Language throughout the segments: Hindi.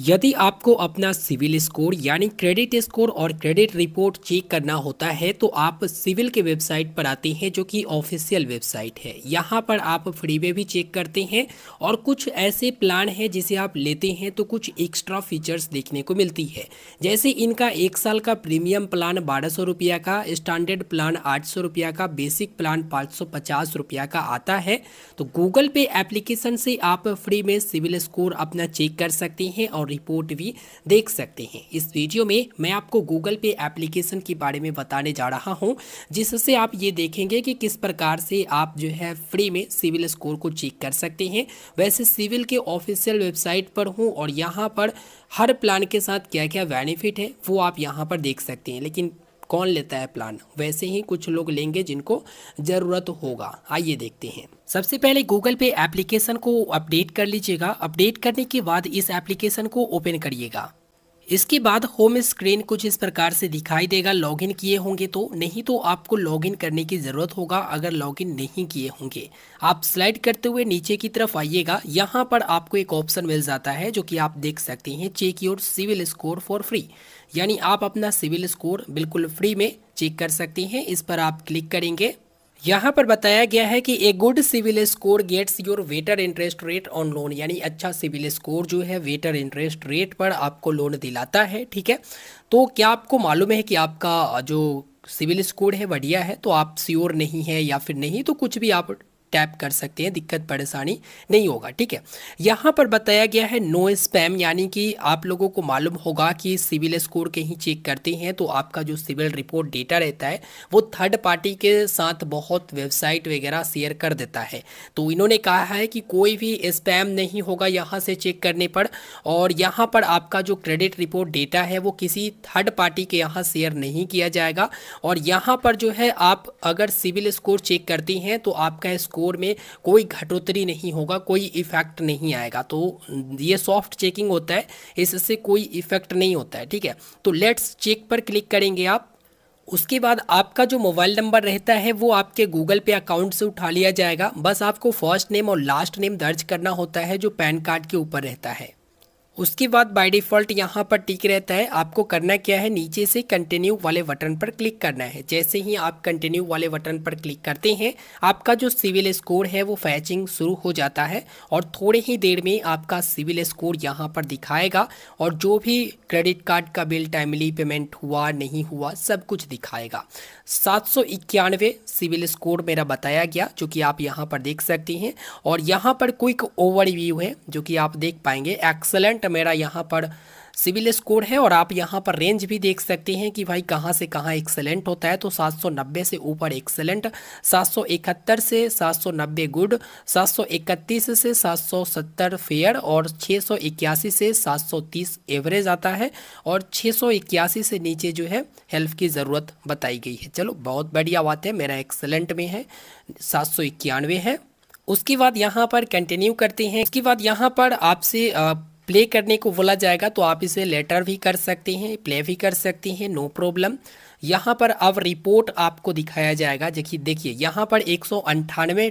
यदि आपको अपना सिविल स्कोर यानी क्रेडिट स्कोर और क्रेडिट रिपोर्ट चेक करना होता है तो आप सिविल के वेबसाइट पर आते हैं जो कि ऑफिशियल वेबसाइट है यहाँ पर आप फ्री में भी चेक करते हैं और कुछ ऐसे प्लान हैं जिसे आप लेते हैं तो कुछ एक्स्ट्रा फीचर्स देखने को मिलती है जैसे इनका एक साल का प्रीमियम प्लान बारह सौ रुपया का स्टैंडर्ड प्लान आठ सौ रुपया का बेसिक प्लान पाँच सौ पचास रुपया का आता है तो गूगल पे एप्लीकेशन से आप फ्री में सिविल स्कोर अपना चेक कर सकते हैं और और रिपोर्ट भी देख सकते हैं इस वीडियो में मैं आपको गूगल पे एप्लीकेशन के बारे में बताने जा रहा हूं जिससे आप ये देखेंगे कि किस प्रकार से आप जो है फ्री में सिविल स्कोर को चेक कर सकते हैं वैसे सिविल के ऑफिशियल वेबसाइट पर हूँ और यहाँ पर हर प्लान के साथ क्या क्या बेनिफिट है वो आप यहाँ पर देख सकते हैं लेकिन कौन लेता है प्लान वैसे ही कुछ लोग लेंगे जिनको ज़रूरत होगा आइए देखते हैं सबसे पहले गूगल पे एप्लीकेशन को अपडेट कर लीजिएगा अपडेट करने के बाद इस एप्लीकेशन को ओपन करिएगा इसके बाद होम स्क्रीन कुछ इस प्रकार से दिखाई देगा लॉगिन किए होंगे तो नहीं तो आपको लॉगिन करने की ज़रूरत होगा अगर लॉगिन नहीं किए होंगे आप स्लाइड करते हुए नीचे की तरफ आइएगा यहाँ पर आपको एक ऑप्शन मिल जाता है जो कि आप देख सकते हैं check your CIBIL score for free यानी आप अपना सिविल स्कोर बिल्कुल फ्री में चेक कर सकते हैं इस पर आप क्लिक करेंगे यहाँ पर बताया गया है कि a good CIBIL score gets your better interest rate on loan यानी अच्छा सिविल स्कोर जो है वेटर इंटरेस्ट रेट पर आपको लोन दिलाता है ठीक है तो क्या आपको मालूम है कि आपका जो सिविल स्कोर है बढ़िया है तो आप स्योर नहीं है या फिर नहीं तो कुछ भी आप टैप कर सकते हैं दिक्कत परेशानी नहीं होगा ठीक है यहाँ पर बताया गया है नो स्पैम यानी कि आप लोगों को मालूम होगा कि सिविल स्कोर कहीं चेक करते हैं तो आपका जो सिविल रिपोर्ट डेटा रहता है वो थर्ड पार्टी के साथ बहुत वेबसाइट वगैरह शेयर कर देता है तो इन्होंने कहा है कि कोई भी स्पैम नहीं होगा यहाँ से चेक करने पर और यहाँ पर आपका जो क्रेडिट रिपोर्ट डेटा है वो किसी थर्ड पार्टी के यहाँ शेयर नहीं किया जाएगा और यहाँ पर जो है आप अगर सिविल स्कोर चेक करती हैं तो आपका स्कोर स्कोर में कोई घटोतरी नहीं होगा कोई इफेक्ट नहीं आएगा तो ये सॉफ्ट चेकिंग होता है इससे कोई इफेक्ट नहीं होता है ठीक है तो लेट्स चेक पर क्लिक करेंगे आप उसके बाद आपका जो मोबाइल नंबर रहता है वो आपके गूगल पे अकाउंट से उठा लिया जाएगा बस आपको फर्स्ट नेम और लास्ट नेम दर्ज करना होता है जो पैन कार्ड के ऊपर रहता है उसके बाद बाय डिफ़ॉल्ट यहाँ पर टिक रहता है आपको करना क्या है नीचे से कंटिन्यू वाले बटन पर क्लिक करना है जैसे ही आप कंटिन्यू वाले बटन पर क्लिक करते हैं आपका जो सिविल स्कोर है वो फैचिंग शुरू हो जाता है और थोड़े ही देर में आपका सिविल स्कोर यहाँ पर दिखाएगा और जो भी क्रेडिट कार्ड का बिल टाइमली पेमेंट हुआ नहीं हुआ सब कुछ दिखाएगा सात सिविल स्कोर मेरा बताया गया जो कि आप यहाँ पर देख सकते हैं और यहाँ पर क्विक व्यू है जो कि आप देख पाएंगे एक्सलेंट फ्रेंड मेरा यहाँ पर सिविल स्कोर है और आप यहाँ पर रेंज भी देख सकते हैं कि भाई कहाँ से कहाँ एक्सेलेंट होता है तो 790 से ऊपर एक्सेलेंट 771 से 790 गुड 731 से 770 फेयर और 681 से 730 एवरेज आता है और 681 से नीचे जो है हेल्प की ज़रूरत बताई गई है चलो बहुत बढ़िया बात है मेरा एक्सेलेंट में है सात है उसके बाद यहाँ पर कंटिन्यू करते हैं उसके बाद यहाँ पर आपसे प्ले करने को बोला जाएगा तो आप इसे लेटर भी कर सकते हैं प्ले भी कर सकते हैं नो प्रॉब्लम यहाँ पर अब रिपोर्ट आपको दिखाया जाएगा देखिए देखिए यहाँ पर एक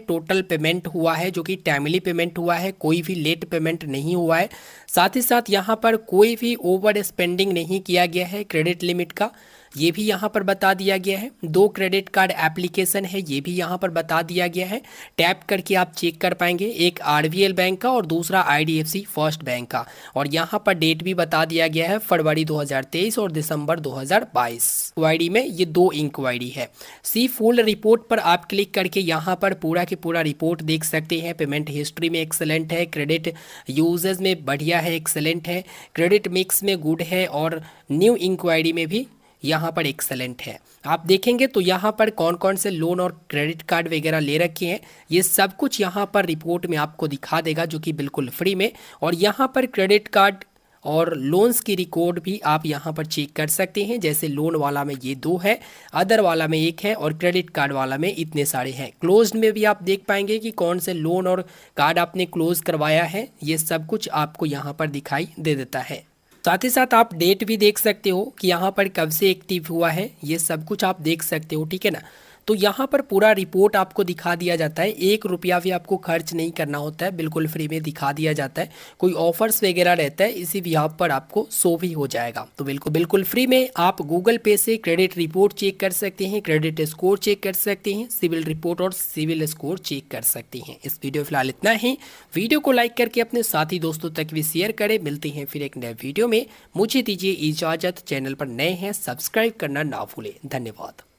टोटल पेमेंट हुआ है जो कि टाइमली पेमेंट हुआ है कोई भी लेट पेमेंट नहीं हुआ है साथ ही साथ यहाँ पर कोई भी ओवर स्पेंडिंग नहीं किया गया है क्रेडिट लिमिट का ये भी यहाँ पर बता दिया गया है दो क्रेडिट कार्ड एप्लीकेशन है ये भी यहाँ पर बता दिया गया है टैप करके आप चेक कर पाएंगे एक आर बैंक का और दूसरा आई फर्स्ट बैंक का और यहाँ पर डेट भी बता दिया गया है फरवरी 2023 और दिसंबर 2022 हज़ार में ये दो इंक्वायरी है सी फुल रिपोर्ट पर आप क्लिक करके यहाँ पर पूरा के पूरा रिपोर्ट देख सकते हैं पेमेंट हिस्ट्री में एक्सेलेंट है क्रेडिट यूजर्स में बढ़िया है एक्सेलेंट है क्रेडिट मिक्स में गुड है और न्यू इंक्वायरी में भी यहाँ पर एक्सेलेंट है आप देखेंगे तो यहाँ पर कौन कौन से लोन और क्रेडिट कार्ड वगैरह ले रखे हैं ये सब कुछ यहाँ पर रिपोर्ट में आपको दिखा देगा जो कि बिल्कुल फ्री में और यहाँ पर क्रेडिट कार्ड और लोन्स की रिकॉर्ड भी आप यहाँ पर चेक कर सकते हैं जैसे लोन वाला में ये दो है अदर वाला में एक है और क्रेडिट कार्ड वाला में इतने सारे हैं क्लोज्ड में भी आप देख पाएंगे कि कौन से लोन और कार्ड आपने क्लोज करवाया है ये सब कुछ आपको यहाँ पर दिखाई दे देता है साथ ही साथ आप डेट भी देख सकते हो कि यहाँ पर कब से एक्टिव हुआ है ये सब कुछ आप देख सकते हो ठीक है ना तो यहाँ पर पूरा रिपोर्ट आपको दिखा दिया जाता है एक रुपया भी आपको खर्च नहीं करना होता है बिल्कुल फ्री में दिखा दिया जाता है कोई ऑफर्स वगैरह रहता है इसी भी यहाँ पर आपको सो भी हो जाएगा तो बिल्कुल बिल्कुल फ्री में आप गूगल पे से क्रेडिट रिपोर्ट चेक कर सकते हैं क्रेडिट स्कोर चेक कर सकते हैं सिविल रिपोर्ट और सिविल स्कोर चेक कर सकते हैं इस वीडियो फिलहाल इतना ही वीडियो को लाइक करके अपने साथी दोस्तों तक भी शेयर करें मिलते हैं फिर एक नए वीडियो में मुझे दीजिए इजाजत चैनल पर नए हैं सब्सक्राइब करना ना भूलें धन्यवाद